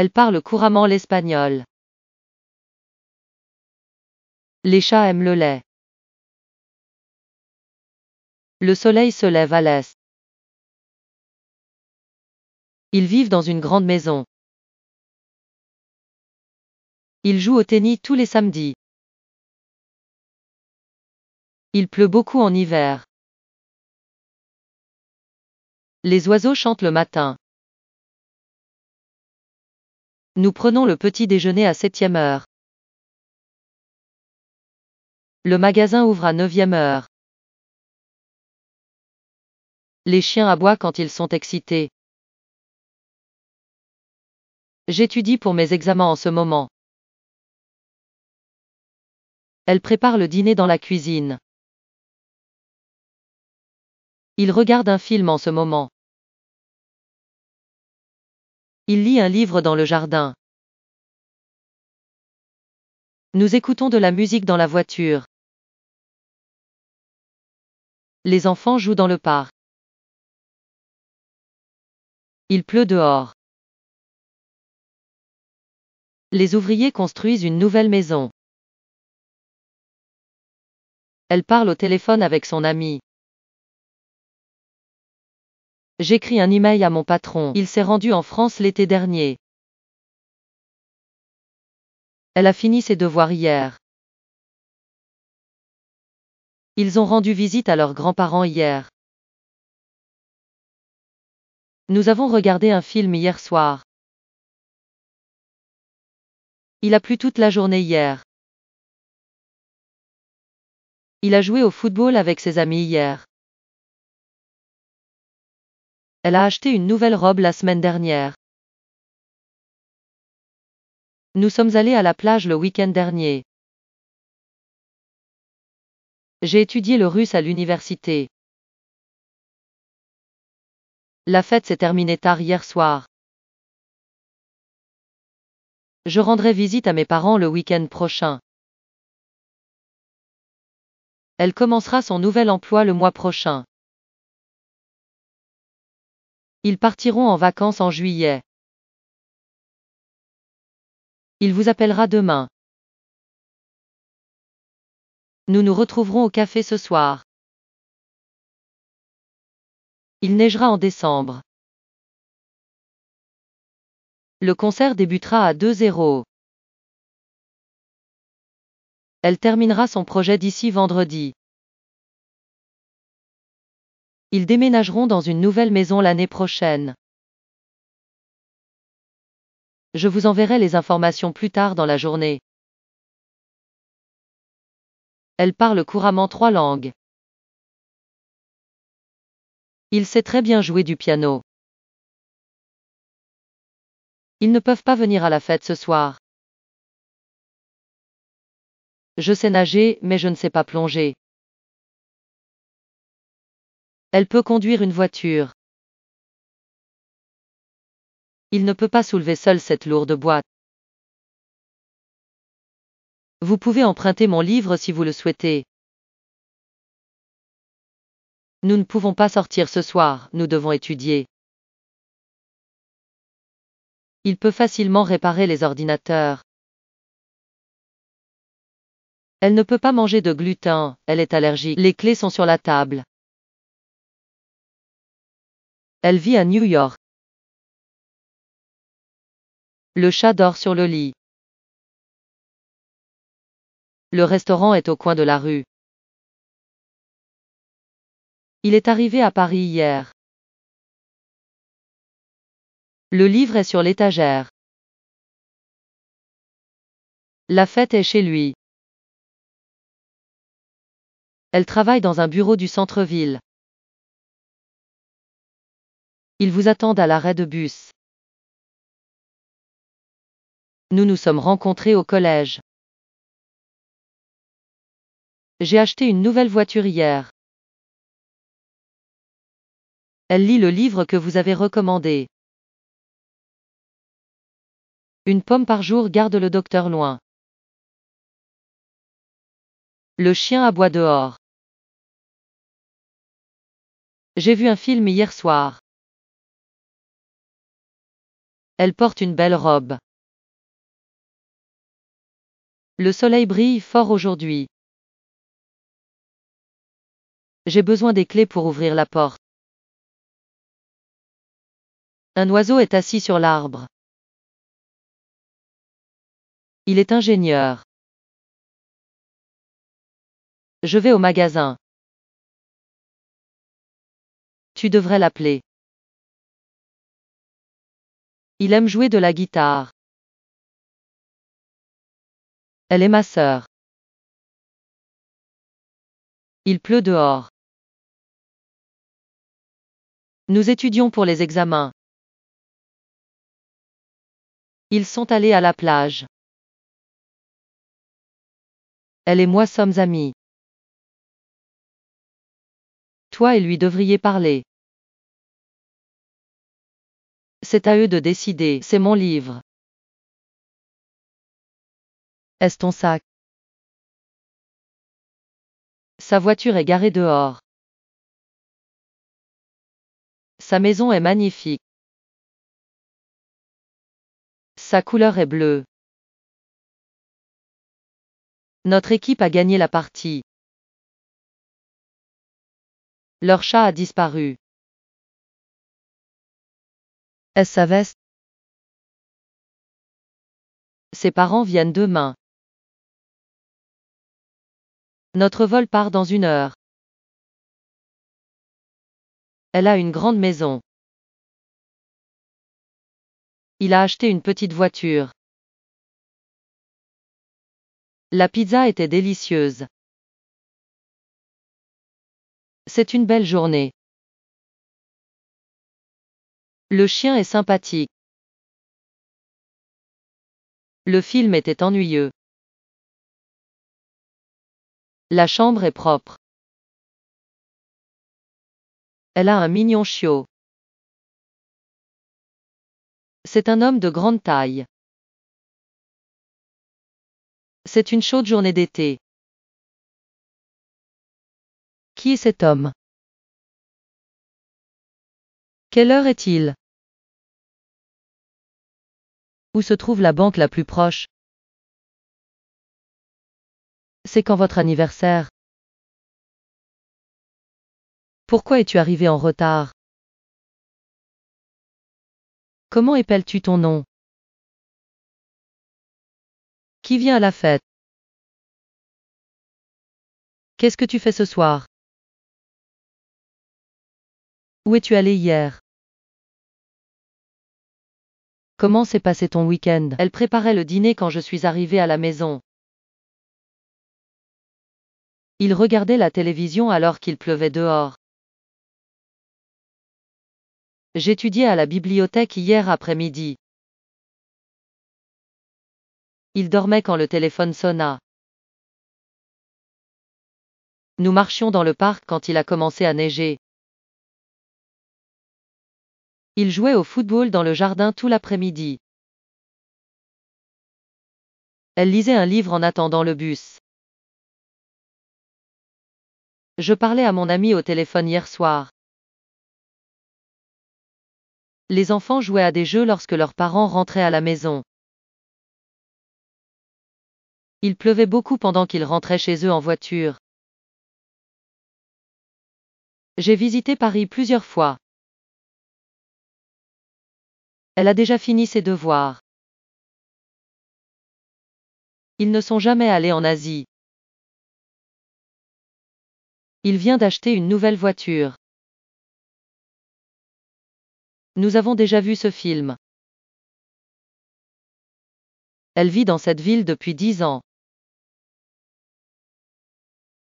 Elle parle couramment l'espagnol. Les chats aiment le lait. Le soleil se lève à l'est. Ils vivent dans une grande maison. Ils jouent au tennis tous les samedis. Il pleut beaucoup en hiver. Les oiseaux chantent le matin. Nous prenons le petit déjeuner à 7 heure. Le magasin ouvre à 9 heure. Les chiens aboient quand ils sont excités. J'étudie pour mes examens en ce moment. Elle prépare le dîner dans la cuisine. Il regarde un film en ce moment. Il lit un livre dans le jardin. Nous écoutons de la musique dans la voiture. Les enfants jouent dans le parc. Il pleut dehors. Les ouvriers construisent une nouvelle maison. Elle parle au téléphone avec son ami. J'écris un email à mon patron. Il s'est rendu en France l'été dernier. Elle a fini ses devoirs hier. Ils ont rendu visite à leurs grands-parents hier. Nous avons regardé un film hier soir. Il a plu toute la journée hier. Il a joué au football avec ses amis hier. Elle a acheté une nouvelle robe la semaine dernière. Nous sommes allés à la plage le week-end dernier. J'ai étudié le russe à l'université. La fête s'est terminée tard hier soir. Je rendrai visite à mes parents le week-end prochain. Elle commencera son nouvel emploi le mois prochain. Ils partiront en vacances en juillet. Il vous appellera demain. Nous nous retrouverons au café ce soir. Il neigera en décembre. Le concert débutera à 2-0. Elle terminera son projet d'ici vendredi. Ils déménageront dans une nouvelle maison l'année prochaine. Je vous enverrai les informations plus tard dans la journée. Elle parle couramment trois langues. Il sait très bien jouer du piano. Ils ne peuvent pas venir à la fête ce soir. Je sais nager, mais je ne sais pas plonger. Elle peut conduire une voiture. Il ne peut pas soulever seul cette lourde boîte. Vous pouvez emprunter mon livre si vous le souhaitez. Nous ne pouvons pas sortir ce soir, nous devons étudier. Il peut facilement réparer les ordinateurs. Elle ne peut pas manger de gluten, elle est allergique. Les clés sont sur la table. Elle vit à New York. Le chat dort sur le lit. Le restaurant est au coin de la rue. Il est arrivé à Paris hier. Le livre est sur l'étagère. La fête est chez lui. Elle travaille dans un bureau du centre-ville. Ils vous attendent à l'arrêt de bus. Nous nous sommes rencontrés au collège. J'ai acheté une nouvelle voiture hier. Elle lit le livre que vous avez recommandé. Une pomme par jour garde le docteur loin. Le chien aboie dehors. J'ai vu un film hier soir. Elle porte une belle robe. Le soleil brille fort aujourd'hui. J'ai besoin des clés pour ouvrir la porte. Un oiseau est assis sur l'arbre. Il est ingénieur. Je vais au magasin. Tu devrais l'appeler. Il aime jouer de la guitare. Elle est ma sœur. Il pleut dehors. Nous étudions pour les examens. Ils sont allés à la plage. Elle et moi sommes amis. Toi et lui devriez parler. C'est à eux de décider, c'est mon livre. Est-ce ton sac Sa voiture est garée dehors. Sa maison est magnifique. Sa couleur est bleue. Notre équipe a gagné la partie. Leur chat a disparu. Est-ce sa veste Ses parents viennent demain. Notre vol part dans une heure. Elle a une grande maison. Il a acheté une petite voiture. La pizza était délicieuse. C'est une belle journée. Le chien est sympathique. Le film était ennuyeux. La chambre est propre. Elle a un mignon chiot. C'est un homme de grande taille. C'est une chaude journée d'été. Qui est cet homme quelle heure est-il Où se trouve la banque la plus proche C'est quand votre anniversaire Pourquoi es-tu arrivé en retard Comment épelles-tu ton nom Qui vient à la fête Qu'est-ce que tu fais ce soir où es-tu allé hier Comment s'est passé ton week-end Elle préparait le dîner quand je suis arrivé à la maison. Il regardait la télévision alors qu'il pleuvait dehors. J'étudiais à la bibliothèque hier après-midi. Il dormait quand le téléphone sonna. Nous marchions dans le parc quand il a commencé à neiger. Ils jouaient au football dans le jardin tout l'après-midi. Elle lisait un livre en attendant le bus. Je parlais à mon ami au téléphone hier soir. Les enfants jouaient à des jeux lorsque leurs parents rentraient à la maison. Il pleuvait beaucoup pendant qu'ils rentraient chez eux en voiture. J'ai visité Paris plusieurs fois. Elle a déjà fini ses devoirs. Ils ne sont jamais allés en Asie. Il vient d'acheter une nouvelle voiture. Nous avons déjà vu ce film. Elle vit dans cette ville depuis dix ans.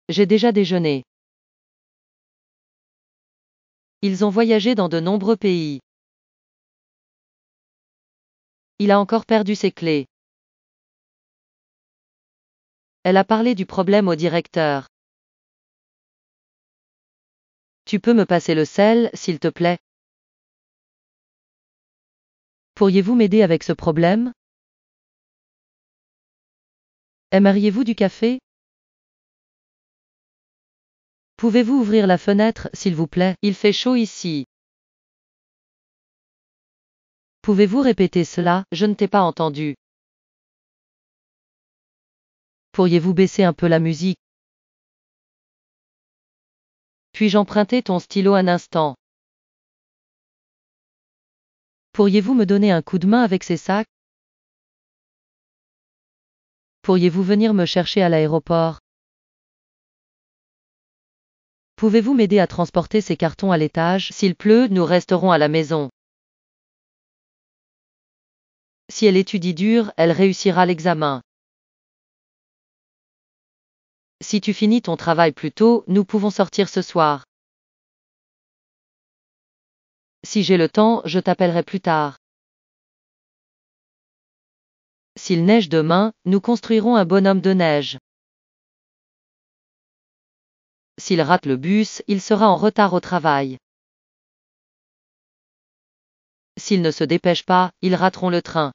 J'ai déjà déjeuné. Ils ont voyagé dans de nombreux pays. Il a encore perdu ses clés. Elle a parlé du problème au directeur. Tu peux me passer le sel, s'il te plaît Pourriez-vous m'aider avec ce problème Aimeriez-vous du café Pouvez-vous ouvrir la fenêtre, s'il vous plaît Il fait chaud ici. Pouvez-vous répéter cela, je ne t'ai pas entendu. Pourriez-vous baisser un peu la musique Puis-je emprunter ton stylo un instant Pourriez-vous me donner un coup de main avec ces sacs Pourriez-vous venir me chercher à l'aéroport Pouvez-vous m'aider à transporter ces cartons à l'étage S'il pleut, nous resterons à la maison. Si elle étudie dur, elle réussira l'examen. Si tu finis ton travail plus tôt, nous pouvons sortir ce soir. Si j'ai le temps, je t'appellerai plus tard. S'il neige demain, nous construirons un bonhomme de neige. S'il rate le bus, il sera en retard au travail. S'ils ne se dépêchent pas, ils rateront le train.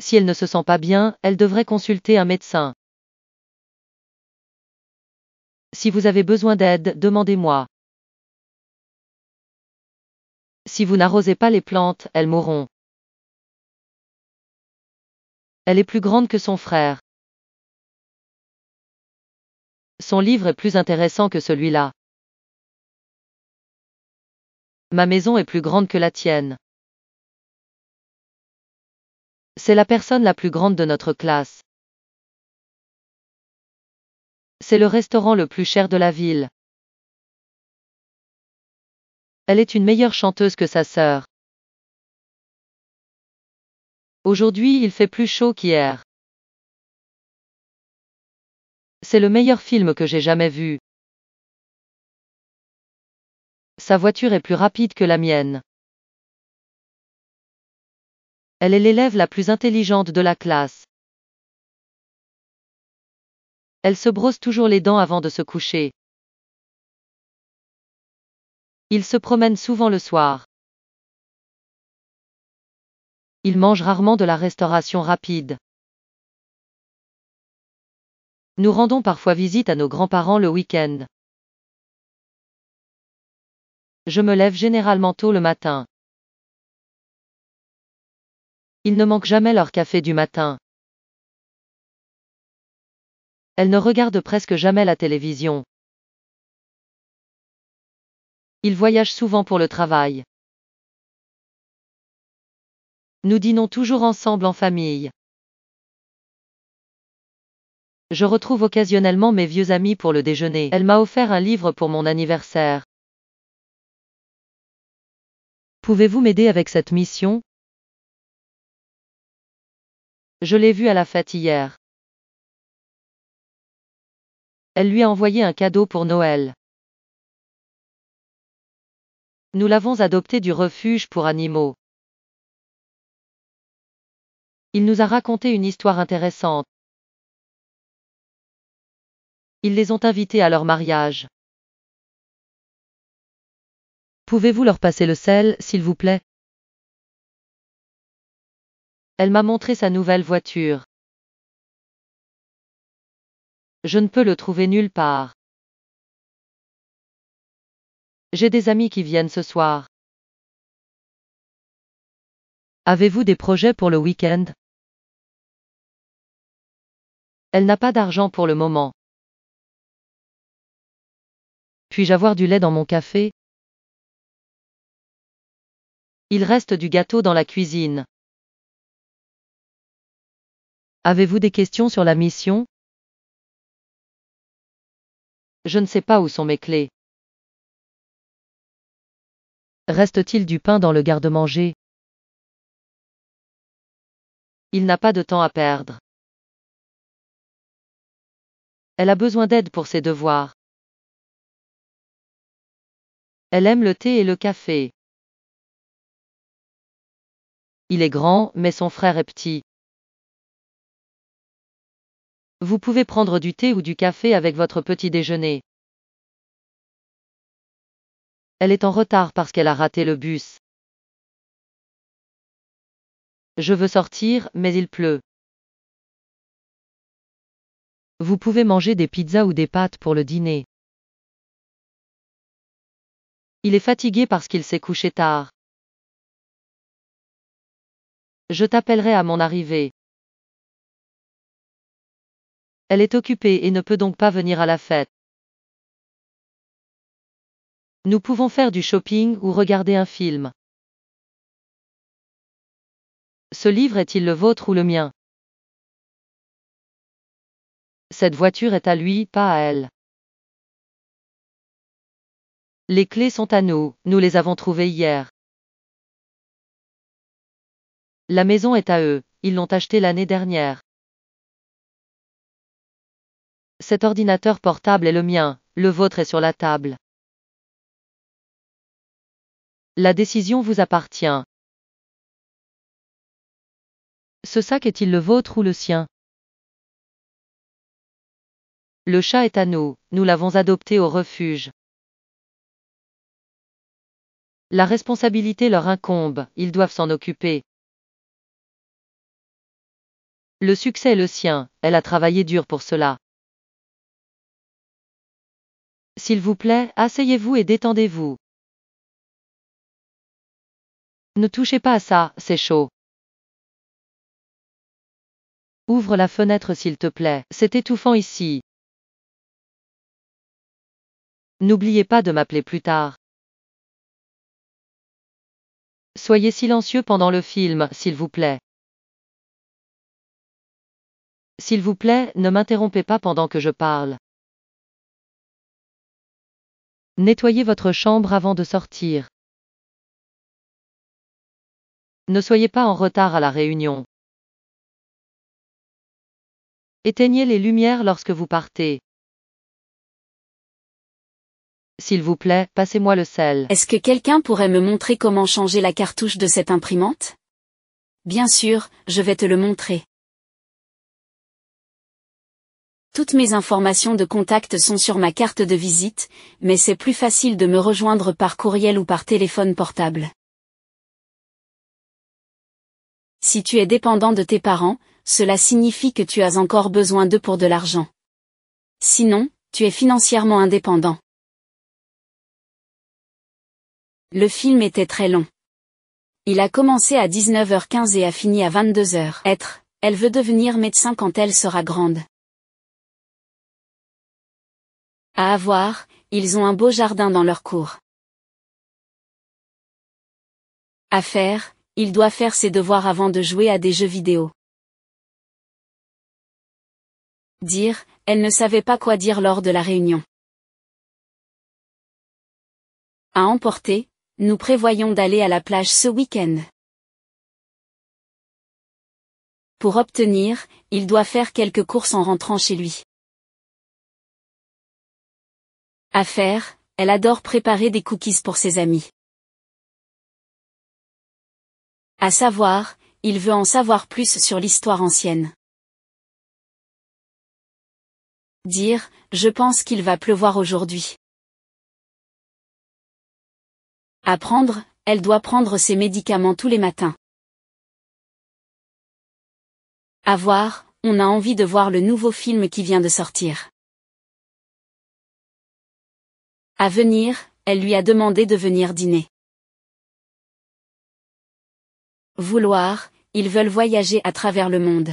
Si elle ne se sent pas bien, elle devrait consulter un médecin. Si vous avez besoin d'aide, demandez-moi. Si vous n'arrosez pas les plantes, elles mourront. Elle est plus grande que son frère. Son livre est plus intéressant que celui-là. Ma maison est plus grande que la tienne. C'est la personne la plus grande de notre classe. C'est le restaurant le plus cher de la ville. Elle est une meilleure chanteuse que sa sœur. Aujourd'hui, il fait plus chaud qu'hier. C'est le meilleur film que j'ai jamais vu. Sa voiture est plus rapide que la mienne. Elle est l'élève la plus intelligente de la classe. Elle se brosse toujours les dents avant de se coucher. Il se promène souvent le soir. Il mange rarement de la restauration rapide. Nous rendons parfois visite à nos grands-parents le week-end. Je me lève généralement tôt le matin. Ils ne manquent jamais leur café du matin. Elles ne regardent presque jamais la télévision. Ils voyagent souvent pour le travail. Nous dînons toujours ensemble en famille. Je retrouve occasionnellement mes vieux amis pour le déjeuner. Elle m'a offert un livre pour mon anniversaire. Pouvez-vous m'aider avec cette mission Je l'ai vue à la fête hier. Elle lui a envoyé un cadeau pour Noël. Nous l'avons adopté du refuge pour animaux. Il nous a raconté une histoire intéressante. Ils les ont invités à leur mariage. Pouvez-vous leur passer le sel, s'il vous plaît Elle m'a montré sa nouvelle voiture. Je ne peux le trouver nulle part. J'ai des amis qui viennent ce soir. Avez-vous des projets pour le week-end Elle n'a pas d'argent pour le moment. Puis-je avoir du lait dans mon café il reste du gâteau dans la cuisine. Avez-vous des questions sur la mission Je ne sais pas où sont mes clés. Reste-t-il du pain dans le garde-manger Il n'a pas de temps à perdre. Elle a besoin d'aide pour ses devoirs. Elle aime le thé et le café. Il est grand, mais son frère est petit. Vous pouvez prendre du thé ou du café avec votre petit déjeuner. Elle est en retard parce qu'elle a raté le bus. Je veux sortir, mais il pleut. Vous pouvez manger des pizzas ou des pâtes pour le dîner. Il est fatigué parce qu'il s'est couché tard. Je t'appellerai à mon arrivée. Elle est occupée et ne peut donc pas venir à la fête. Nous pouvons faire du shopping ou regarder un film. Ce livre est-il le vôtre ou le mien Cette voiture est à lui, pas à elle. Les clés sont à nous, nous les avons trouvées hier. La maison est à eux, ils l'ont achetée l'année dernière. Cet ordinateur portable est le mien, le vôtre est sur la table. La décision vous appartient. Ce sac est-il le vôtre ou le sien Le chat est à nous, nous l'avons adopté au refuge. La responsabilité leur incombe, ils doivent s'en occuper. Le succès est le sien, elle a travaillé dur pour cela. S'il vous plaît, asseyez-vous et détendez-vous. Ne touchez pas à ça, c'est chaud. Ouvre la fenêtre s'il te plaît, c'est étouffant ici. N'oubliez pas de m'appeler plus tard. Soyez silencieux pendant le film, s'il vous plaît. S'il vous plaît, ne m'interrompez pas pendant que je parle. Nettoyez votre chambre avant de sortir. Ne soyez pas en retard à la réunion. Éteignez les lumières lorsque vous partez. S'il vous plaît, passez-moi le sel. Est-ce que quelqu'un pourrait me montrer comment changer la cartouche de cette imprimante Bien sûr, je vais te le montrer. Toutes mes informations de contact sont sur ma carte de visite, mais c'est plus facile de me rejoindre par courriel ou par téléphone portable. Si tu es dépendant de tes parents, cela signifie que tu as encore besoin d'eux pour de l'argent. Sinon, tu es financièrement indépendant. Le film était très long. Il a commencé à 19h15 et a fini à 22h. Être, elle veut devenir médecin quand elle sera grande. À avoir, ils ont un beau jardin dans leur cour. À faire, il doit faire ses devoirs avant de jouer à des jeux vidéo. Dire, elle ne savait pas quoi dire lors de la réunion. À emporter, nous prévoyons d'aller à la plage ce week-end. Pour obtenir, il doit faire quelques courses en rentrant chez lui. À faire, elle adore préparer des cookies pour ses amis. À savoir, il veut en savoir plus sur l'histoire ancienne. Dire, je pense qu'il va pleuvoir aujourd'hui. Apprendre, elle doit prendre ses médicaments tous les matins. Avoir, voir, on a envie de voir le nouveau film qui vient de sortir. À venir, elle lui a demandé de venir dîner. Vouloir, ils veulent voyager à travers le monde.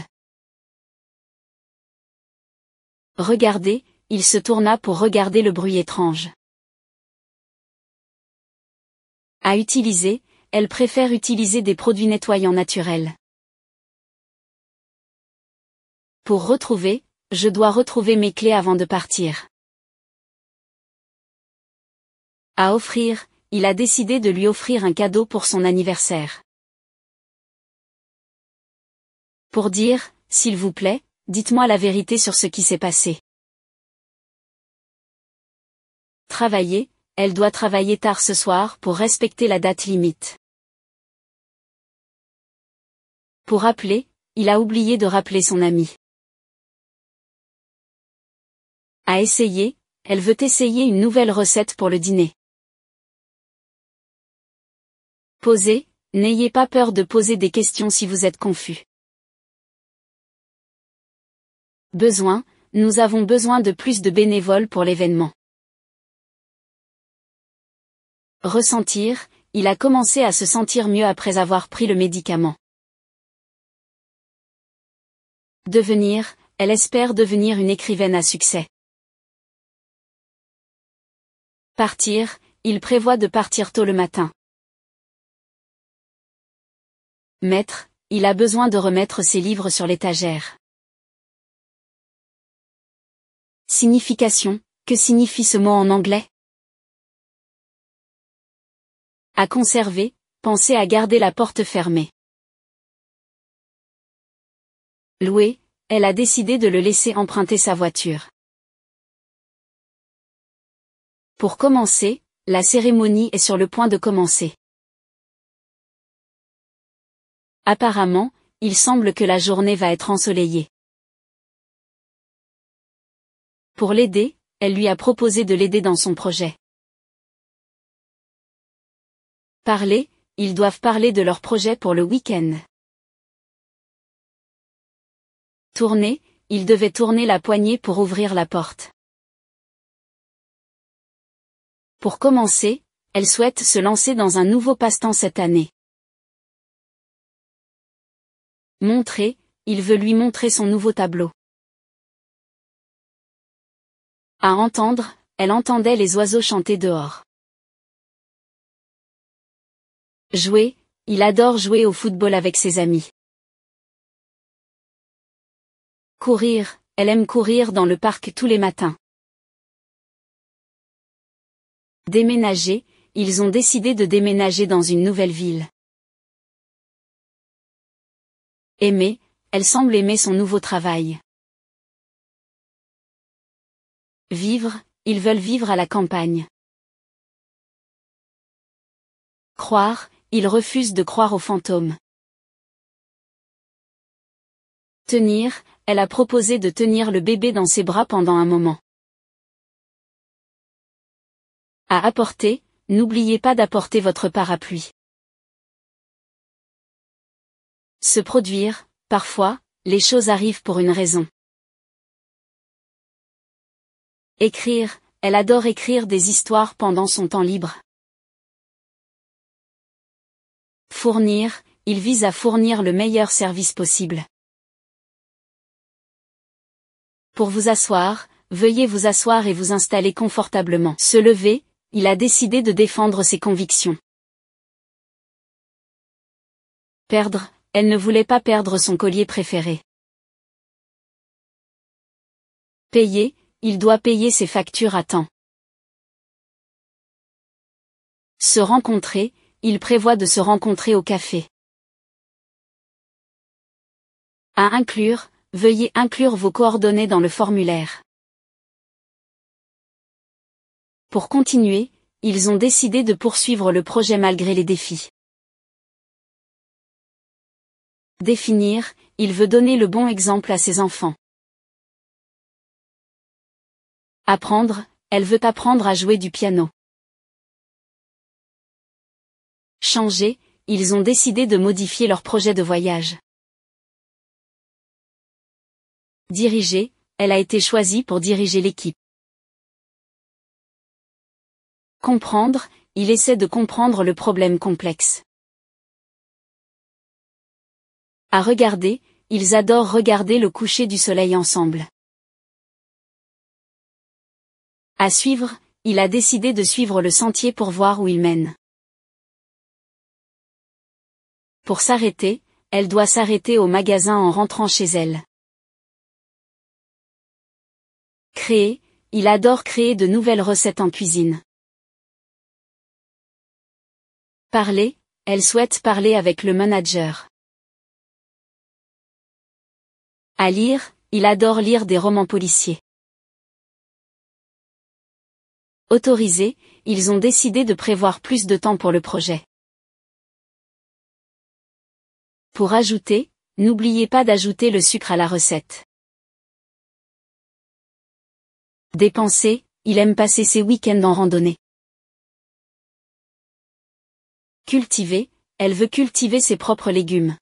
Regardez, il se tourna pour regarder le bruit étrange. À utiliser, elle préfère utiliser des produits nettoyants naturels. Pour retrouver, je dois retrouver mes clés avant de partir. à offrir, il a décidé de lui offrir un cadeau pour son anniversaire. Pour dire, s'il vous plaît, dites-moi la vérité sur ce qui s'est passé. Travailler, elle doit travailler tard ce soir pour respecter la date limite. Pour appeler, il a oublié de rappeler son ami. À essayer, elle veut essayer une nouvelle recette pour le dîner. Poser, n'ayez pas peur de poser des questions si vous êtes confus. Besoin, nous avons besoin de plus de bénévoles pour l'événement. Ressentir, il a commencé à se sentir mieux après avoir pris le médicament. Devenir, elle espère devenir une écrivaine à succès. Partir, il prévoit de partir tôt le matin. Maître, il a besoin de remettre ses livres sur l'étagère. Signification, que signifie ce mot en anglais À conserver, pensez à garder la porte fermée. Louer, elle a décidé de le laisser emprunter sa voiture. Pour commencer, la cérémonie est sur le point de commencer. Apparemment, il semble que la journée va être ensoleillée. Pour l'aider, elle lui a proposé de l'aider dans son projet. Parler, ils doivent parler de leur projet pour le week-end. Tourner, il devait tourner la poignée pour ouvrir la porte. Pour commencer, elle souhaite se lancer dans un nouveau passe-temps cette année. Montrer, il veut lui montrer son nouveau tableau. À entendre, elle entendait les oiseaux chanter dehors. Jouer, il adore jouer au football avec ses amis. Courir, elle aime courir dans le parc tous les matins. Déménager, ils ont décidé de déménager dans une nouvelle ville. Aimer, elle semble aimer son nouveau travail. Vivre, ils veulent vivre à la campagne. Croire, ils refusent de croire aux fantômes. Tenir, elle a proposé de tenir le bébé dans ses bras pendant un moment. À apporter, n'oubliez pas d'apporter votre parapluie se produire, parfois, les choses arrivent pour une raison. Écrire, elle adore écrire des histoires pendant son temps libre. Fournir, il vise à fournir le meilleur service possible. Pour vous asseoir, veuillez vous asseoir et vous installer confortablement. Se lever, il a décidé de défendre ses convictions. Perdre, elle ne voulait pas perdre son collier préféré. Payer, il doit payer ses factures à temps. Se rencontrer, il prévoit de se rencontrer au café. À inclure, veuillez inclure vos coordonnées dans le formulaire. Pour continuer, ils ont décidé de poursuivre le projet malgré les défis. Définir, il veut donner le bon exemple à ses enfants. Apprendre, elle veut apprendre à jouer du piano. Changer, ils ont décidé de modifier leur projet de voyage. Diriger, elle a été choisie pour diriger l'équipe. Comprendre, il essaie de comprendre le problème complexe. À regarder, ils adorent regarder le coucher du soleil ensemble. À suivre, il a décidé de suivre le sentier pour voir où il mène. Pour s'arrêter, elle doit s'arrêter au magasin en rentrant chez elle. Créer, il adore créer de nouvelles recettes en cuisine. Parler, elle souhaite parler avec le manager. À lire, il adore lire des romans policiers. Autorisé, ils ont décidé de prévoir plus de temps pour le projet. Pour ajouter, n'oubliez pas d'ajouter le sucre à la recette. Dépensé, il aime passer ses week-ends en randonnée. Cultiver, elle veut cultiver ses propres légumes.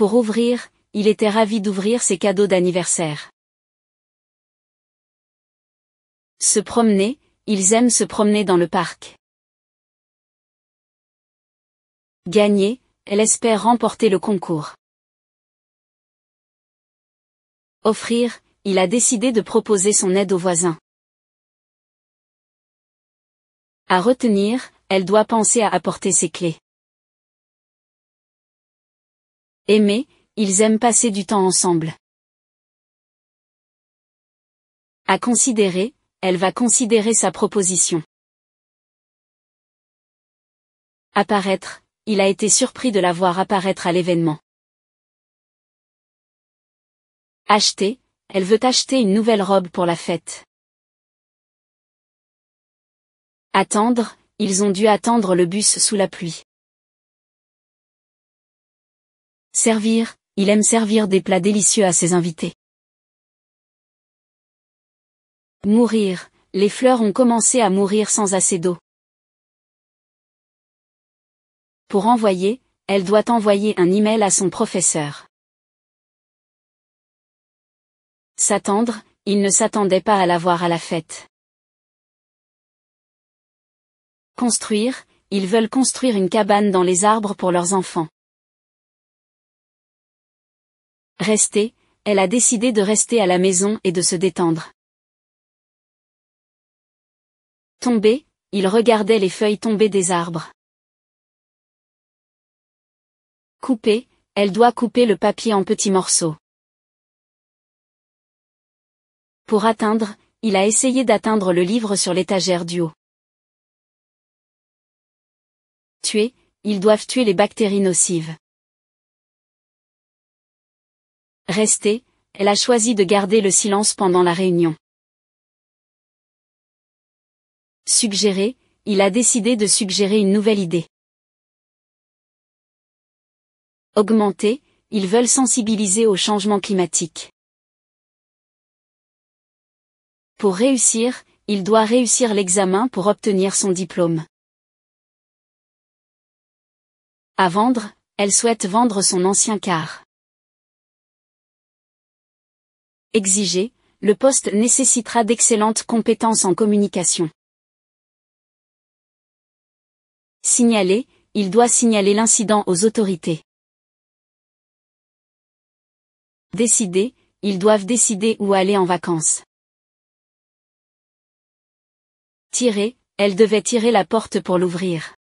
Pour ouvrir, il était ravi d'ouvrir ses cadeaux d'anniversaire. Se promener, ils aiment se promener dans le parc. Gagner, elle espère remporter le concours. Offrir, il a décidé de proposer son aide aux voisins. À retenir, elle doit penser à apporter ses clés. Aimer, ils aiment passer du temps ensemble. À considérer, elle va considérer sa proposition. Apparaître, il a été surpris de la voir apparaître à l'événement. Acheter, elle veut acheter une nouvelle robe pour la fête. Attendre, ils ont dû attendre le bus sous la pluie. Servir, il aime servir des plats délicieux à ses invités. Mourir, les fleurs ont commencé à mourir sans assez d'eau. Pour envoyer, elle doit envoyer un email à son professeur. S'attendre, il ne s'attendait pas à la voir à la fête. Construire, ils veulent construire une cabane dans les arbres pour leurs enfants. Restée, elle a décidé de rester à la maison et de se détendre. Tombé, il regardait les feuilles tomber des arbres. Coupé, elle doit couper le papier en petits morceaux. Pour atteindre, il a essayé d'atteindre le livre sur l'étagère du haut. Tuer, ils doivent tuer les bactéries nocives. Restée, elle a choisi de garder le silence pendant la réunion. Suggéré, il a décidé de suggérer une nouvelle idée. Augmenter, ils veulent sensibiliser au changement climatique. Pour réussir, il doit réussir l'examen pour obtenir son diplôme. À vendre, elle souhaite vendre son ancien car. Exigé, le poste nécessitera d'excellentes compétences en communication. Signaler, il doit signaler l'incident aux autorités. Décider, ils doivent décider où aller en vacances. Tirer, elle devait tirer la porte pour l'ouvrir.